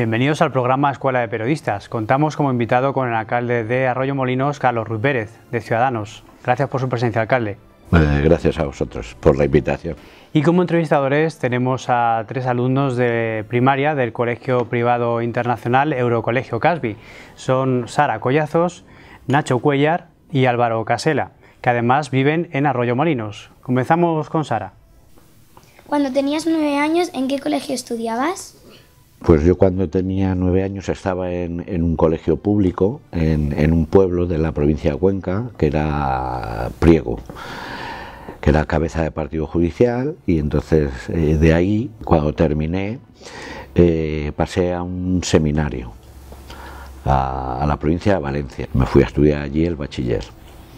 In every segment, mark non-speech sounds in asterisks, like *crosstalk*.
Bienvenidos al programa Escuela de Periodistas. Contamos como invitado con el alcalde de Arroyo Molinos, Carlos Ruiz Pérez, de Ciudadanos. Gracias por su presencia, alcalde. Eh, gracias a vosotros por la invitación. Y como entrevistadores tenemos a tres alumnos de primaria del Colegio Privado Internacional Eurocolegio Casbi. Son Sara Collazos, Nacho Cuellar y Álvaro Casela, que además viven en Arroyo Molinos. Comenzamos con Sara. Cuando tenías nueve años, ¿en qué colegio estudiabas? Pues yo cuando tenía nueve años estaba en, un colegio público, en, un pueblo de la provincia de Cuenca, que era Priego, que era cabeza de partido judicial, y entonces eh, de ahí, cuando terminé, eh, pasé a un seminario, a, a la provincia de Valencia. Me fui a estudiar allí el bachiller.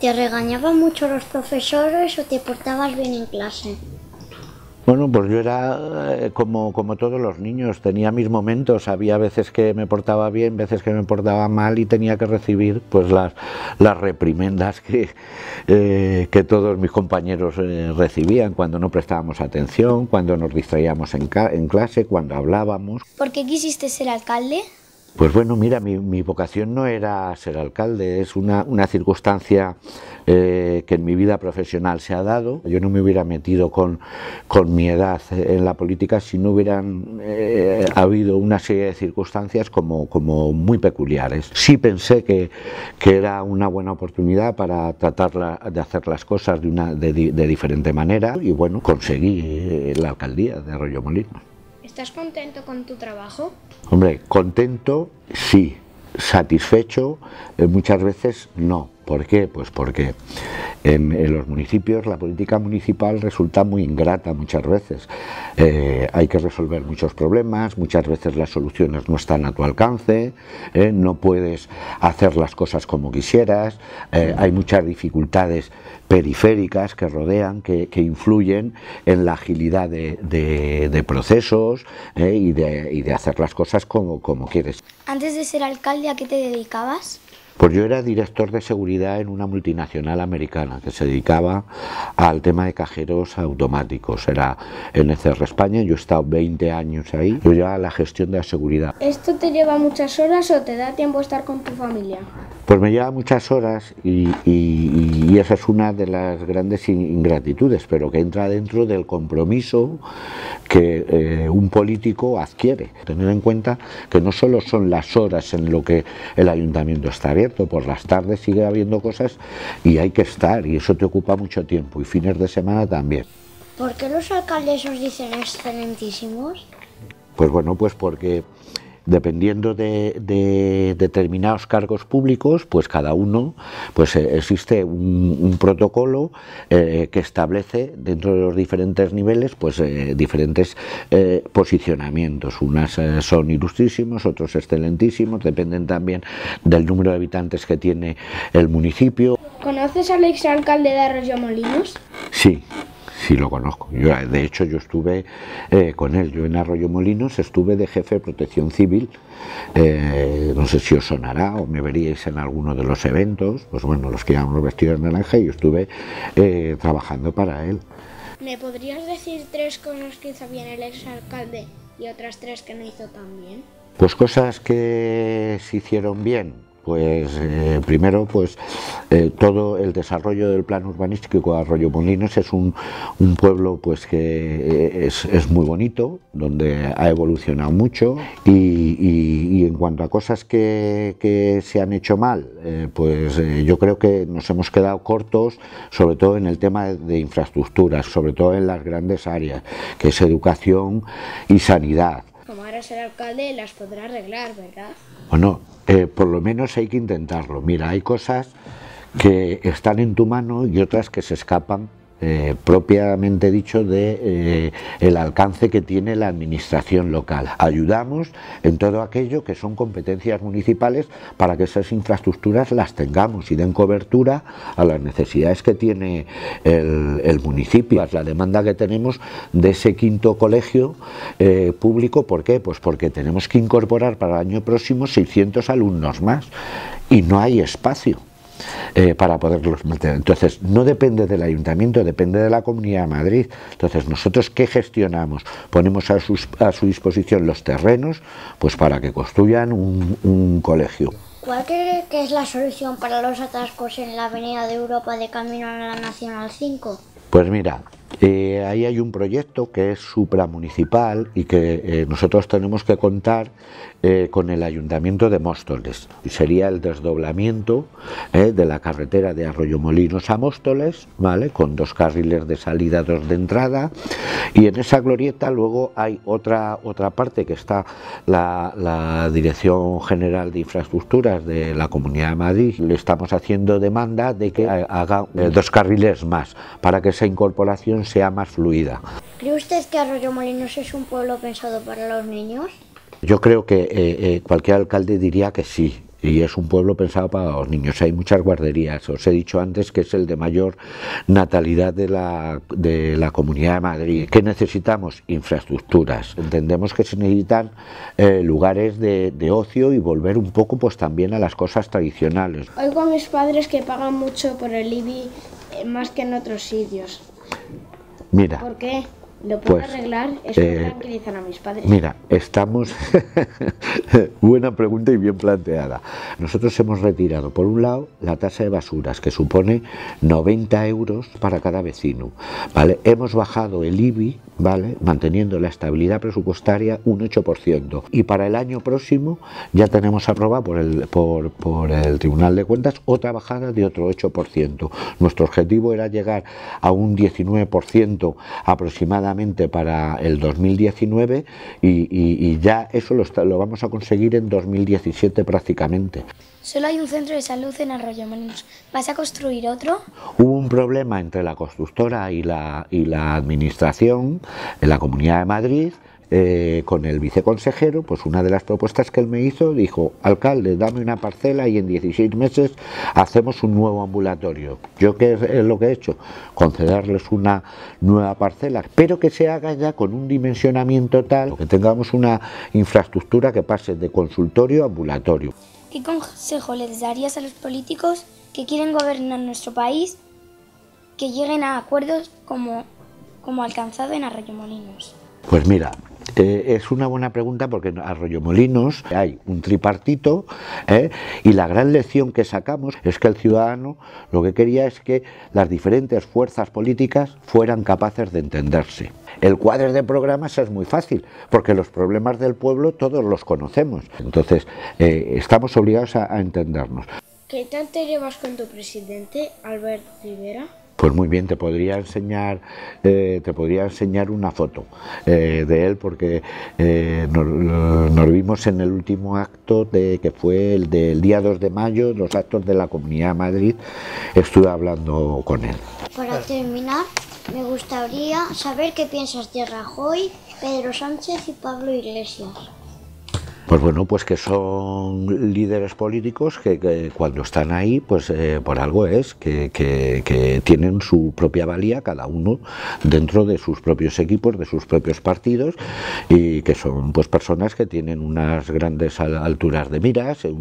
¿Te regañaban mucho los profesores o te portabas bien en clase? Bueno, pues yo era eh, como, como, todos los niños, tenía mis momentos, había veces que me portaba bien, veces que me portaba mal y tenía que recibir pues las, las reprimendas que, eh, que todos mis compañeros eh, recibían cuando no prestábamos atención, cuando nos distraíamos en, en clase, cuando hablábamos. ¿Por qué quisiste ser alcalde? Pues bueno, mira, mi, vocación no era ser alcalde, es una, una circunstancia eh, que en mi vida profesional se ha dado. Yo no me hubiera metido con, con mi edad en la política si no hubieran eh, habido una serie de circunstancias como, como muy peculiares. Sí pensé que, era una buena oportunidad para tratar de hacer las cosas de, una, de, de diferente manera y bueno, conseguí eh, la alcaldía de Arroyo Molino. ¿Estás contento con tu trabajo? Hombre, contento sí, satisfecho eh, muchas veces no. ¿Por qué? Pues porque en, los municipios la política municipal resulta muy ingrata muchas veces. Eh, hay que resolver muchos problemas, muchas veces las soluciones no están a tu alcance, eh, no puedes hacer las cosas como quisieras, eh, hay muchas dificultades periféricas que rodean, que, influyen en la agilidad de, procesos y de, hacer las cosas como, como quieres. Antes de ser alcalde, ¿a qué te dedicabas? Pues yo era director de seguridad en una multinacional americana que se dedicaba al tema de cajeros automáticos. Era NCR España, yo he estado 20 años ahí, yo llevaba la gestión de la seguridad. ¿Esto te lleva muchas horas o te da tiempo estar con tu familia? Pues me lleva muchas horas y, esa es una de las grandes ingratitudes, pero que entra dentro del compromiso que eh, un político adquiere. Tener en cuenta que no solo son las horas en lo que el ayuntamiento está abierto, por las tardes sigue habiendo cosas y hay que estar y eso te ocupa mucho tiempo y fines de semana también. ¿Por qué los alcaldes os dicen excelentísimos? Pues bueno, pues porque dependiendo de, determinados cargos públicos, pues cada uno, pues eh, existe un, protocolo eh, que establece dentro de los diferentes niveles, pues eh, diferentes posicionamientos. Unas son ilustrísimos, otros excelentísimos, dependen también del número de habitantes que tiene el municipio. ¿Conoces al exalcalde de Molinos? Sí. Sí, lo conozco. Yo, de hecho, yo estuve eh, con él. Yo en Arroyo Molinos estuve de jefe de protección civil. Eh, no sé si os sonará o me veríais en alguno de los eventos. Pues bueno, los que llevamos vestidos en naranja y estuve eh, trabajando para él. ¿Me podrías decir tres cosas que hizo bien el exalcalde y otras tres que no hizo tan bien? Pues cosas que se hicieron bien pues eh, primero, pues eh, todo el desarrollo del plan urbanístico de Arroyo Molinos es un, pueblo pues que eh, es, muy bonito, donde ha evolucionado mucho y, en cuanto a cosas que, se han hecho mal, pues yo creo que nos hemos quedado cortos, sobre todo en el tema de, infraestructuras, sobre todo en las grandes áreas, que es educación y sanidad. Como ahora ser alcalde las podrá arreglar, ¿verdad? Bueno, eh, por lo menos hay que intentarlo. Mira, hay cosas que están en tu mano y otras que se escapan eh, propiamente dicho de eh, el alcance que tiene la administración local. Ayudamos en todo aquello que son competencias municipales para que esas infraestructuras las tengamos y den cobertura a las necesidades que tiene el, municipio, municipio. La demanda que tenemos de ese quinto colegio eh, público, ¿por qué? Pues porque tenemos que incorporar para el año próximo 600 alumnos más y no hay espacio. Eh, para poderlos mantener. Entonces, no depende del ayuntamiento, depende de la Comunidad de Madrid. Entonces, nosotros qué gestionamos? Ponemos a, a su disposición los terrenos pues para que construyan un, colegio. ¿Cuál cree que es la solución para los atascos en la Avenida de Europa de camino a la Nacional 5? Pues mira, eh, ahí hay un proyecto que es supramunicipal y que eh, nosotros tenemos que contar eh, con el Ayuntamiento de Móstoles. sería el desdoblamiento de la carretera de Arroyomolinos a Móstoles, ¿vale? con dos carriles de salida, dos de entrada. Y en esa glorieta luego hay otra, otra parte que está la, la Dirección General de Infraestructuras de la Comunidad de Madrid. Le estamos haciendo demanda de que haga dos carriles más para que esa incorporación sea más fluida. ¿Cree usted que Arroyo Molinos es un pueblo pensado para los niños? Yo creo que eh, eh, cualquier alcalde diría que sí, y es un pueblo pensado para los niños. Hay muchas guarderías, os he dicho antes que es el de mayor natalidad de la, de la Comunidad de Madrid. ¿Qué necesitamos? Infraestructuras. Entendemos que se necesitan eh, lugares de, ocio y volver un poco pues también a las cosas tradicionales. Oigo a mis padres que pagan mucho por el IBI, más que en otros sitios. Mira. ¿Por qué? ¿Lo puedo pues, arreglar? Eso eh, tranquilizan a mis padres. Mira, estamos. *laughs* Buena pregunta y bien planteada. Nosotros hemos retirado, por un lado, la tasa de basuras, que supone 90 euros para cada vecino. ¿vale? Hemos bajado el IBI, ¿vale? manteniendo la estabilidad presupuestaria un 8%. Y para el año próximo ya tenemos aprobado por el, por, por el Tribunal de Cuentas otra bajada de otro 8%. Nuestro objetivo era llegar a un 19% aproximadamente para el 2019 y, ya eso lo, vamos a conseguir en 2017 prácticamente. Solo hay un centro de salud en Arroyo Arroyomolinos. ¿Vas a construir otro? Hubo un problema entre la constructora y la, y la administración en la Comunidad de Madrid eh, con el viceconsejero, pues una de las propuestas que él me hizo, dijo, alcalde, dame una parcela y en 16 meses hacemos un nuevo ambulatorio. Yo qué es lo que he hecho, concederles una nueva parcela, pero que se haga ya con un dimensionamiento tal, que tengamos una infraestructura que pase de consultorio a ambulatorio. ¿Qué consejo les darías a los políticos que quieren gobernar nuestro país, que lleguen a acuerdos como, como alcanzado en Arroyomolinos? Pues mira, este es una buena pregunta porque en molinos, hay un tripartito ¿eh? y la gran lección que sacamos es que el ciudadano lo que quería es que las diferentes fuerzas políticas fueran capaces de entenderse. El cuadro de programas es muy fácil porque los problemas del pueblo todos los conocemos, entonces eh, estamos obligados a, entendernos. ¿Qué tanto llevas con tu presidente, Albert Rivera? pues muy bien, te podría enseñar, eh, te podría enseñar una foto eh, de él porque eh, nos, vimos en el último acto de, que fue el del día 2 de mayo, los actos de la Comunidad de Madrid, estuve hablando con él. Para terminar, me gustaría saber qué piensas de Rajoy, Pedro Sánchez y Pablo Iglesias. Pues bueno, pues que son líderes políticos que, cuando están ahí, pues eh, por algo es, que, tienen su propia valía cada uno dentro de sus propios equipos, de sus propios partidos y que son pues personas que tienen unas grandes alturas de miras, eh,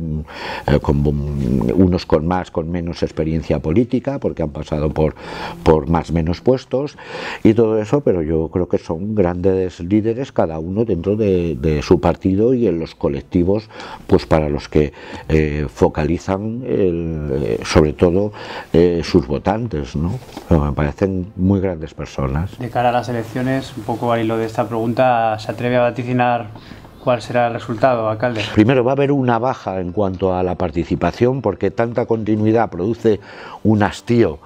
unos con más, con menos experiencia política, porque han pasado por, por más menos puestos y todo eso, pero yo creo que son grandes líderes cada uno dentro de, de su partido y en los colectivos pues para los que eh, focalizan eh, sobre todo eh, sus votantes. ¿no? me parecen muy grandes personas. De cara a las elecciones, un poco al hilo de esta pregunta, ¿se atreve a vaticinar ¿Cuál será el resultado, alcalde? Primero, va a haber una baja en cuanto a la participación, porque tanta continuidad produce un hastío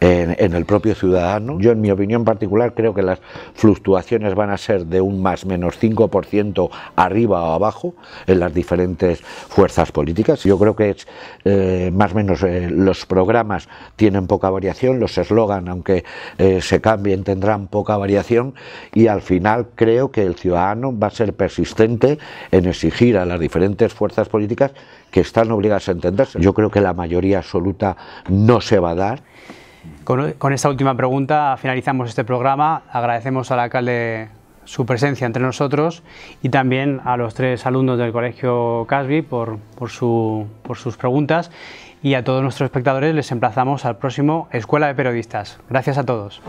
en, el propio ciudadano. Yo, en mi opinión particular, creo que las fluctuaciones van a ser de un más menos 5% arriba o abajo en las diferentes fuerzas políticas. Yo creo que es eh, más o menos eh, los programas tienen poca variación, los eslogan, aunque eh, se cambien, tendrán poca variación y al final creo que el ciudadano va a ser persistente en exigir a las diferentes fuerzas políticas que están obligadas a entenderse. Yo creo que la mayoría absoluta no se va a dar. Con, esta última pregunta finalizamos este programa. Agradecemos al alcalde su presencia entre nosotros y también a los tres alumnos del Colegio Casby por, por, su, por sus preguntas y a todos nuestros espectadores les emplazamos al próximo Escuela de Periodistas. Gracias a todos.